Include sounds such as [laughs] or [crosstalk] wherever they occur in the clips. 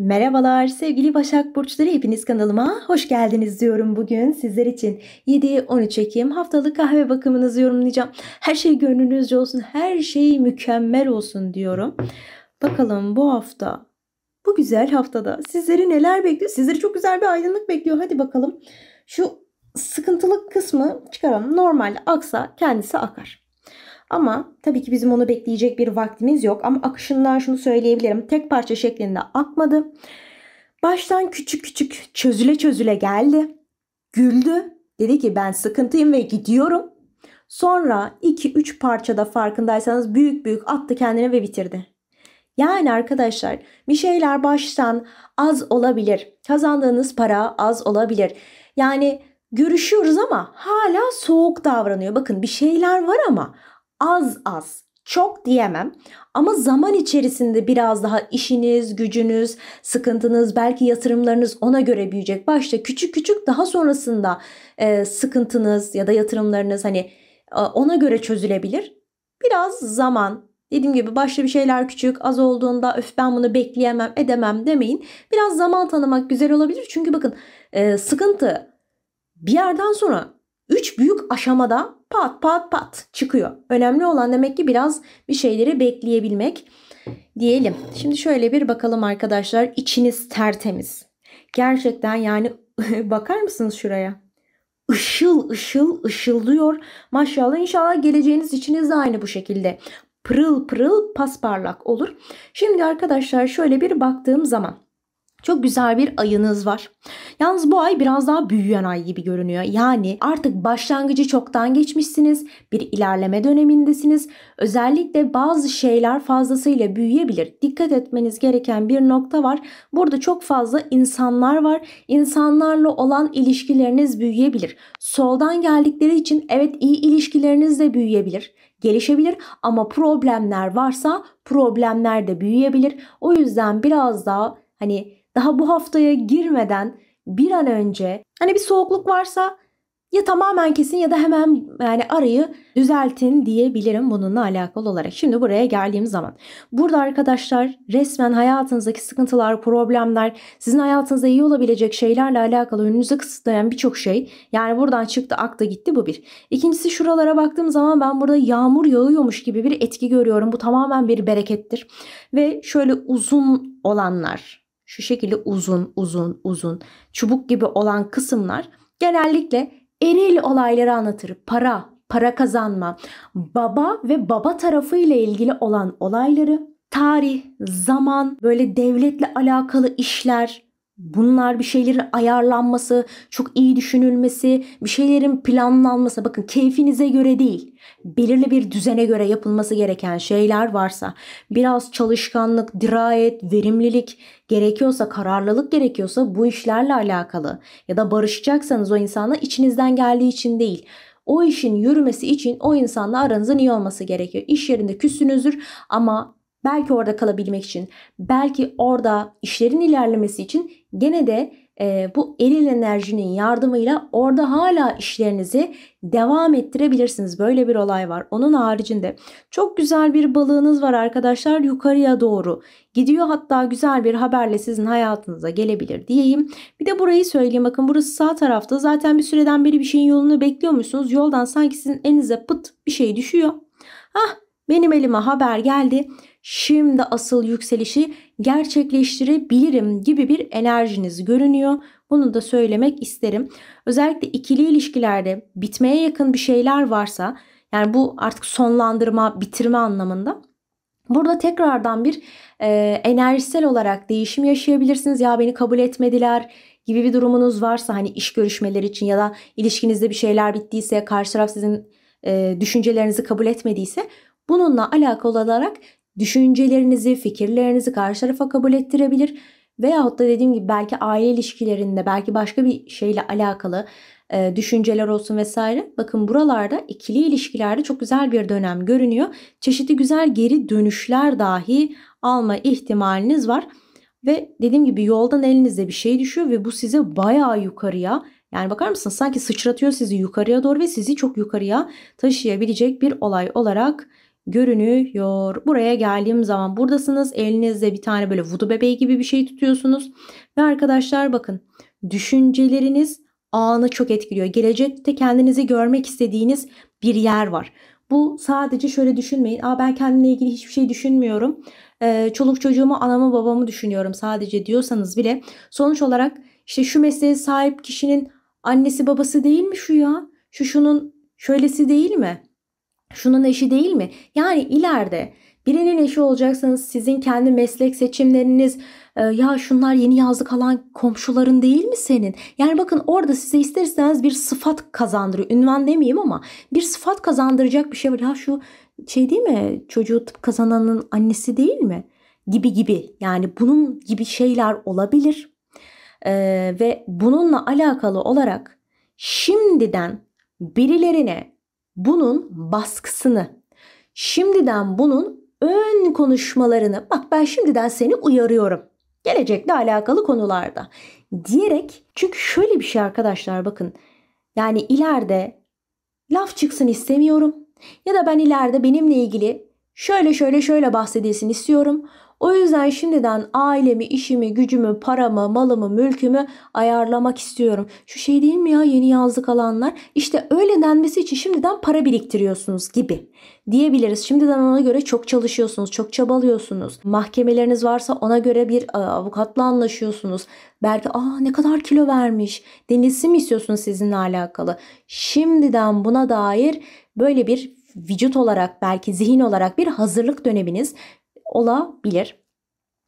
Merhabalar sevgili Başak Burçları hepiniz kanalıma hoş geldiniz diyorum bugün sizler için 7-13 Ekim haftalık kahve bakımınızı yorumlayacağım. Her şey gönlünüzce olsun her şey mükemmel olsun diyorum. Bakalım bu hafta bu güzel haftada sizleri neler bekliyor? Sizleri çok güzel bir aydınlık bekliyor hadi bakalım. Şu sıkıntılık kısmı çıkaralım normal aksa kendisi akar. Ama tabii ki bizim onu bekleyecek bir vaktimiz yok. Ama akışından şunu söyleyebilirim. Tek parça şeklinde akmadı. Baştan küçük küçük çözüle çözüle geldi. Güldü. Dedi ki ben sıkıntıyım ve gidiyorum. Sonra 2-3 parçada farkındaysanız büyük büyük attı kendini ve bitirdi. Yani arkadaşlar bir şeyler baştan az olabilir. Kazandığınız para az olabilir. Yani görüşüyoruz ama hala soğuk davranıyor. Bakın bir şeyler var ama az az çok diyemem ama zaman içerisinde biraz daha işiniz, gücünüz, sıkıntınız, belki yatırımlarınız ona göre büyüyecek. Başta küçük küçük daha sonrasında e, sıkıntınız ya da yatırımlarınız hani e, ona göre çözülebilir. Biraz zaman. Dediğim gibi başta bir şeyler küçük, az olduğunda öf ben bunu bekleyemem, edemem demeyin. Biraz zaman tanımak güzel olabilir. Çünkü bakın e, sıkıntı bir yerden sonra Üç büyük aşamada pat pat pat çıkıyor. Önemli olan demek ki biraz bir şeyleri bekleyebilmek diyelim. Şimdi şöyle bir bakalım arkadaşlar. içiniz tertemiz. Gerçekten yani [laughs] bakar mısınız şuraya? Işıl ışıl ışıldıyor. Maşallah inşallah geleceğiniz içiniz de aynı bu şekilde. Pırıl pırıl pasparlak olur. Şimdi arkadaşlar şöyle bir baktığım zaman çok güzel bir ayınız var. Yalnız bu ay biraz daha büyüyen ay gibi görünüyor. Yani artık başlangıcı çoktan geçmişsiniz. Bir ilerleme dönemindesiniz. Özellikle bazı şeyler fazlasıyla büyüyebilir. Dikkat etmeniz gereken bir nokta var. Burada çok fazla insanlar var. İnsanlarla olan ilişkileriniz büyüyebilir. Soldan geldikleri için evet iyi ilişkileriniz de büyüyebilir gelişebilir ama problemler varsa problemler de büyüyebilir. O yüzden biraz daha hani daha bu haftaya girmeden bir an önce hani bir soğukluk varsa ya tamamen kesin ya da hemen yani arayı düzeltin diyebilirim bununla alakalı olarak. Şimdi buraya geldiğim zaman. Burada arkadaşlar resmen hayatınızdaki sıkıntılar, problemler, sizin hayatınızda iyi olabilecek şeylerle alakalı önünüzü kısıtlayan birçok şey. Yani buradan çıktı akta gitti bu bir. İkincisi şuralara baktığım zaman ben burada yağmur yağıyormuş gibi bir etki görüyorum. Bu tamamen bir berekettir. Ve şöyle uzun olanlar şu şekilde uzun uzun uzun çubuk gibi olan kısımlar genellikle eril olayları anlatır. Para, para kazanma, baba ve baba tarafı ile ilgili olan olayları, tarih, zaman, böyle devletle alakalı işler, bunlar bir şeylerin ayarlanması, çok iyi düşünülmesi, bir şeylerin planlanması. Bakın keyfinize göre değil, belirli bir düzene göre yapılması gereken şeyler varsa, biraz çalışkanlık, dirayet, verimlilik gerekiyorsa, kararlılık gerekiyorsa bu işlerle alakalı ya da barışacaksanız o insanla içinizden geldiği için değil o işin yürümesi için o insanla aranızın iyi olması gerekiyor. İş yerinde küssünüzdür ama Belki orada kalabilmek için, belki orada işlerin ilerlemesi için gene de e, bu eril enerjinin yardımıyla orada hala işlerinizi devam ettirebilirsiniz. Böyle bir olay var. Onun haricinde çok güzel bir balığınız var arkadaşlar yukarıya doğru gidiyor. Hatta güzel bir haberle sizin hayatınıza gelebilir diyeyim. Bir de burayı söyleyeyim. Bakın burası sağ tarafta. Zaten bir süreden beri bir şeyin yolunu bekliyormuşsunuz. Yoldan sanki sizin elinize pıt bir şey düşüyor. Hah benim elime haber geldi. Şimdi asıl yükselişi gerçekleştirebilirim gibi bir enerjiniz görünüyor. Bunu da söylemek isterim. Özellikle ikili ilişkilerde bitmeye yakın bir şeyler varsa yani bu artık sonlandırma, bitirme anlamında. Burada tekrardan bir e, enerjisel olarak değişim yaşayabilirsiniz. Ya beni kabul etmediler gibi bir durumunuz varsa hani iş görüşmeleri için ya da ilişkinizde bir şeyler bittiyse karşı taraf sizin e, düşüncelerinizi kabul etmediyse Bununla alakalı olarak düşüncelerinizi, fikirlerinizi karşı tarafa kabul ettirebilir. Veyahut da dediğim gibi belki aile ilişkilerinde, belki başka bir şeyle alakalı e, düşünceler olsun vesaire. Bakın buralarda ikili ilişkilerde çok güzel bir dönem görünüyor. Çeşitli güzel geri dönüşler dahi alma ihtimaliniz var. Ve dediğim gibi yoldan elinizde bir şey düşüyor ve bu size bayağı yukarıya yani bakar mısınız sanki sıçratıyor sizi yukarıya doğru ve sizi çok yukarıya taşıyabilecek bir olay olarak görünüyor. Buraya geldiğim zaman buradasınız. Elinizde bir tane böyle vudu bebeği gibi bir şey tutuyorsunuz. Ve arkadaşlar bakın düşünceleriniz anı çok etkiliyor. Gelecekte kendinizi görmek istediğiniz bir yer var. Bu sadece şöyle düşünmeyin. Aa ben kendimle ilgili hiçbir şey düşünmüyorum. Ee, çoluk çocuğumu, anamı, babamı düşünüyorum sadece diyorsanız bile sonuç olarak işte şu mesleğe sahip kişinin annesi babası değil mi şu ya? Şu şunun şöylesi değil mi? şunun eşi değil mi? Yani ileride birinin eşi olacaksanız sizin kendi meslek seçimleriniz e, ya şunlar yeni yazlık alan komşuların değil mi senin? Yani bakın orada size ister istemez bir sıfat kazandırıyor. Ünvan demeyeyim ama bir sıfat kazandıracak bir şey var. Ya şu şey değil mi çocuğu tıp kazananın annesi değil mi? Gibi gibi yani bunun gibi şeyler olabilir. Ee, ve bununla alakalı olarak şimdiden birilerine bunun baskısını, şimdiden bunun ön konuşmalarını, bak ben şimdiden seni uyarıyorum. Gelecekle alakalı konularda diyerek çünkü şöyle bir şey arkadaşlar bakın. Yani ileride laf çıksın istemiyorum ya da ben ileride benimle ilgili şöyle şöyle şöyle bahsedilsin istiyorum. O yüzden şimdiden ailemi, işimi, gücümü, paramı, malımı, mülkümü ayarlamak istiyorum. Şu şey değil mi ya yeni yazlık alanlar? İşte öyle denmesi için şimdiden para biriktiriyorsunuz gibi diyebiliriz. Şimdiden ona göre çok çalışıyorsunuz, çok çabalıyorsunuz. Mahkemeleriniz varsa ona göre bir e, avukatla anlaşıyorsunuz. Belki aa ne kadar kilo vermiş denilsin mi istiyorsun sizinle alakalı. Şimdiden buna dair böyle bir vücut olarak belki zihin olarak bir hazırlık döneminiz olabilir.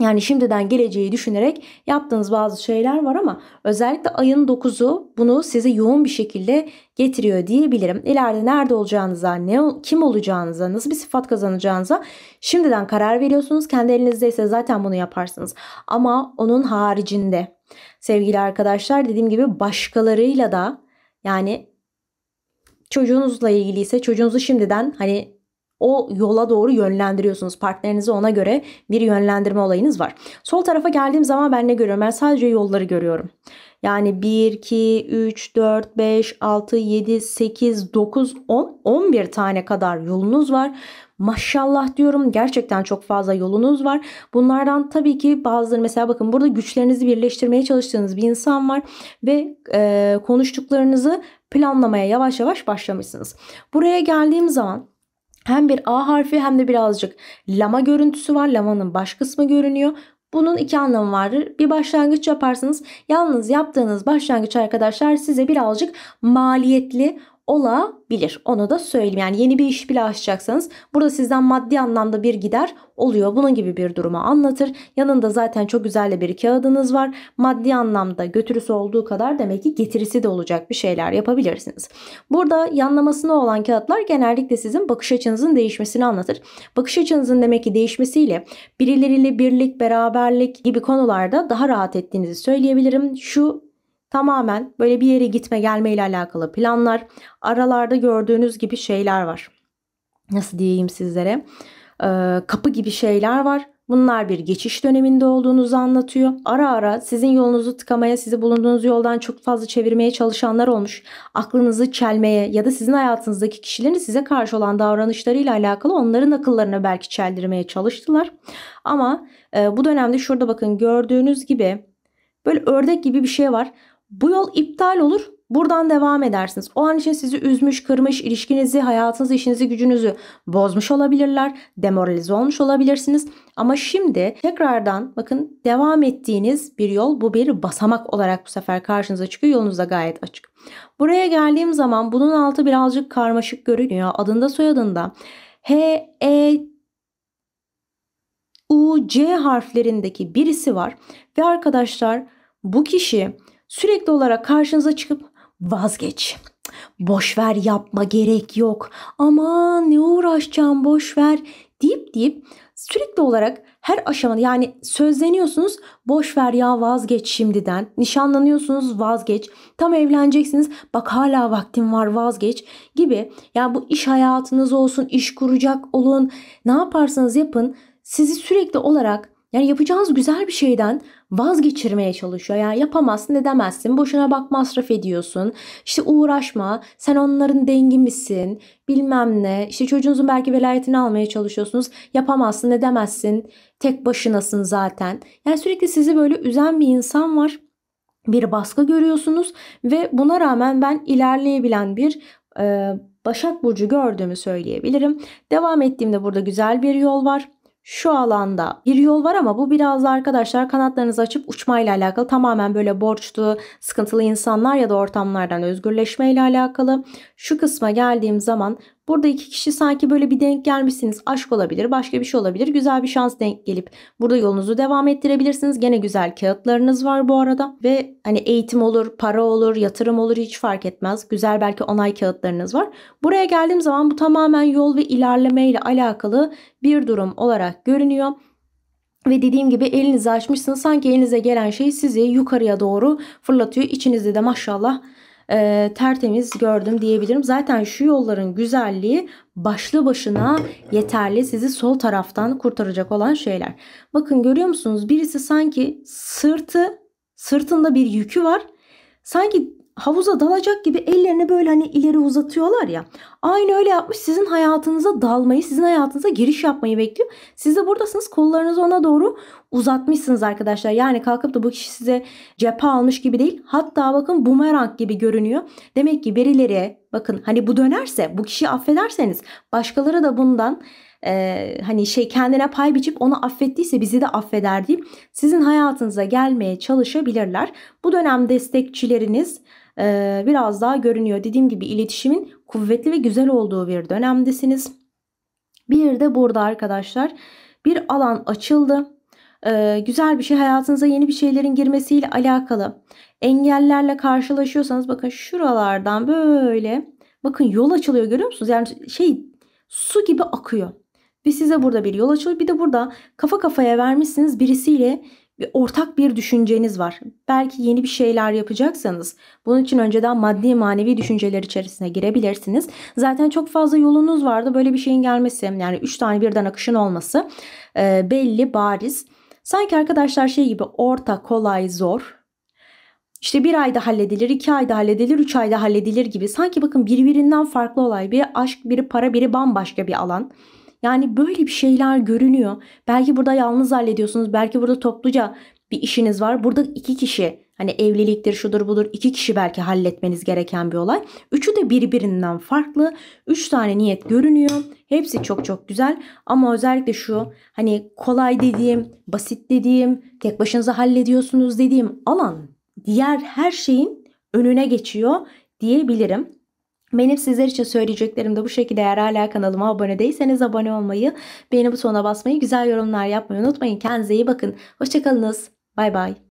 Yani şimdiden geleceği düşünerek yaptığınız bazı şeyler var ama özellikle ayın 9'u bunu size yoğun bir şekilde getiriyor diyebilirim. İleride nerede olacağınıza, ne kim olacağınıza, nasıl bir sıfat kazanacağınıza şimdiden karar veriyorsunuz. Kendi ise zaten bunu yaparsınız. Ama onun haricinde sevgili arkadaşlar dediğim gibi başkalarıyla da yani çocuğunuzla ilgiliyse çocuğunuzu şimdiden hani o yola doğru yönlendiriyorsunuz. Partnerinizi ona göre bir yönlendirme olayınız var. Sol tarafa geldiğim zaman ben ne görüyorum? Ben sadece yolları görüyorum. Yani 1, 2, 3, 4, 5, 6, 7, 8, 9, 10, 11 tane kadar yolunuz var. Maşallah diyorum gerçekten çok fazla yolunuz var. Bunlardan tabii ki bazıları mesela bakın burada güçlerinizi birleştirmeye çalıştığınız bir insan var ve e, konuştuklarınızı planlamaya yavaş yavaş başlamışsınız. Buraya geldiğim zaman hem bir A harfi hem de birazcık lama görüntüsü var. Lamanın baş kısmı görünüyor. Bunun iki anlamı vardır. Bir başlangıç yaparsınız. Yalnız yaptığınız başlangıç arkadaşlar size birazcık maliyetli olabilir. Onu da söyleyeyim. Yani yeni bir iş bile açacaksanız burada sizden maddi anlamda bir gider oluyor. Bunun gibi bir durumu anlatır. Yanında zaten çok güzel de bir kağıdınız var. Maddi anlamda götürüsü olduğu kadar demek ki getirisi de olacak bir şeyler yapabilirsiniz. Burada yanlamasına olan kağıtlar genellikle sizin bakış açınızın değişmesini anlatır. Bakış açınızın demek ki değişmesiyle birileriyle birlik, beraberlik gibi konularda daha rahat ettiğinizi söyleyebilirim. Şu Tamamen böyle bir yere gitme gelme ile alakalı planlar, aralarda gördüğünüz gibi şeyler var. Nasıl diyeyim sizlere? Ee, kapı gibi şeyler var. Bunlar bir geçiş döneminde olduğunuzu anlatıyor. Ara ara sizin yolunuzu tıkamaya, sizi bulunduğunuz yoldan çok fazla çevirmeye çalışanlar olmuş. Aklınızı çelmeye ya da sizin hayatınızdaki kişilerin size karşı olan davranışlarıyla alakalı onların akıllarını belki çeldirmeye çalıştılar. Ama e, bu dönemde şurada bakın gördüğünüz gibi böyle ördek gibi bir şey var. Bu yol iptal olur. Buradan devam edersiniz. O an için sizi üzmüş, kırmış, ilişkinizi, hayatınızı, işinizi, gücünüzü bozmuş olabilirler. Demoralize olmuş olabilirsiniz. Ama şimdi tekrardan bakın devam ettiğiniz bir yol bu bir basamak olarak bu sefer karşınıza çıkıyor. Yolunuz da gayet açık. Buraya geldiğim zaman bunun altı birazcık karmaşık görünüyor. Adında soyadında H, E, U, C harflerindeki birisi var. Ve arkadaşlar bu kişi Sürekli olarak karşınıza çıkıp vazgeç. Boş ver yapma gerek yok. Aman ne uğraşacağım boş ver deyip deyip sürekli olarak her aşamada yani sözleniyorsunuz boş ver ya vazgeç şimdiden. Nişanlanıyorsunuz vazgeç. Tam evleneceksiniz bak hala vaktim var vazgeç gibi. Yani bu iş hayatınız olsun, iş kuracak olun. Ne yaparsanız yapın sizi sürekli olarak yani yapacağınız güzel bir şeyden vazgeçirmeye çalışıyor. Yani yapamazsın edemezsin. Boşuna bak masraf ediyorsun. İşte uğraşma. Sen onların dengi misin? Bilmem ne. İşte çocuğunuzun belki velayetini almaya çalışıyorsunuz. Yapamazsın edemezsin. Tek başınasın zaten. Yani sürekli sizi böyle üzen bir insan var. Bir baskı görüyorsunuz ve buna rağmen ben ilerleyebilen bir e, Başak Burcu gördüğümü söyleyebilirim. Devam ettiğimde burada güzel bir yol var şu alanda bir yol var ama bu biraz da arkadaşlar kanatlarınızı açıp uçmayla alakalı tamamen böyle borçlu, sıkıntılı insanlar ya da ortamlardan özgürleşmeyle alakalı. Şu kısma geldiğim zaman Burada iki kişi sanki böyle bir denk gelmişsiniz. Aşk olabilir, başka bir şey olabilir. Güzel bir şans denk gelip burada yolunuzu devam ettirebilirsiniz. Gene güzel kağıtlarınız var bu arada. Ve hani eğitim olur, para olur, yatırım olur hiç fark etmez. Güzel belki onay kağıtlarınız var. Buraya geldiğim zaman bu tamamen yol ve ilerleme ile alakalı bir durum olarak görünüyor. Ve dediğim gibi elinizi açmışsınız. Sanki elinize gelen şey sizi yukarıya doğru fırlatıyor. İçinizde de maşallah e, tertemiz gördüm diyebilirim. Zaten şu yolların güzelliği başlı başına yeterli sizi sol taraftan kurtaracak olan şeyler. Bakın görüyor musunuz? Birisi sanki sırtı sırtında bir yükü var. Sanki havuza dalacak gibi ellerini böyle hani ileri uzatıyorlar ya. Aynı öyle yapmış sizin hayatınıza dalmayı, sizin hayatınıza giriş yapmayı bekliyor. Siz de buradasınız kollarınızı ona doğru uzatmışsınız arkadaşlar. Yani kalkıp da bu kişi size cephe almış gibi değil. Hatta bakın bumerang gibi görünüyor. Demek ki birileri bakın hani bu dönerse bu kişiyi affederseniz başkaları da bundan e, hani şey kendine pay biçip onu affettiyse bizi de affeder deyip sizin hayatınıza gelmeye çalışabilirler. Bu dönem destekçileriniz e, biraz daha görünüyor. Dediğim gibi iletişimin kuvvetli ve güzel olduğu bir dönemdesiniz. Bir de burada arkadaşlar bir alan açıldı. Ee, güzel bir şey hayatınıza yeni bir şeylerin girmesiyle alakalı. Engellerle karşılaşıyorsanız bakın şuralardan böyle bakın yol açılıyor görüyor musunuz? Yani şey su gibi akıyor. Ve size burada bir yol açılıyor. Bir de burada kafa kafaya vermişsiniz birisiyle ortak bir düşünceniz var. Belki yeni bir şeyler yapacaksanız bunun için önceden maddi manevi düşünceler içerisine girebilirsiniz. Zaten çok fazla yolunuz vardı böyle bir şeyin gelmesi yani 3 tane birden akışın olması e, belli bariz. Sanki arkadaşlar şey gibi orta kolay zor İşte bir ayda halledilir, iki ayda halledilir, üç ayda halledilir gibi. Sanki bakın birbirinden farklı olay. Biri aşk, biri para, biri bambaşka bir alan. Yani böyle bir şeyler görünüyor. Belki burada yalnız hallediyorsunuz. Belki burada topluca bir işiniz var. Burada iki kişi hani evliliktir şudur budur iki kişi belki halletmeniz gereken bir olay. Üçü de birbirinden farklı. Üç tane niyet görünüyor. Hepsi çok çok güzel ama özellikle şu hani kolay dediğim, basit dediğim, tek başınıza hallediyorsunuz dediğim alan diğer her şeyin önüne geçiyor diyebilirim. Benim sizler için söyleyeceklerim de bu şekilde. Eğer hala kanalıma abone değilseniz abone olmayı, beğeni butonuna basmayı, güzel yorumlar yapmayı unutmayın. Kendinize iyi bakın. Hoşçakalınız. Bay bay.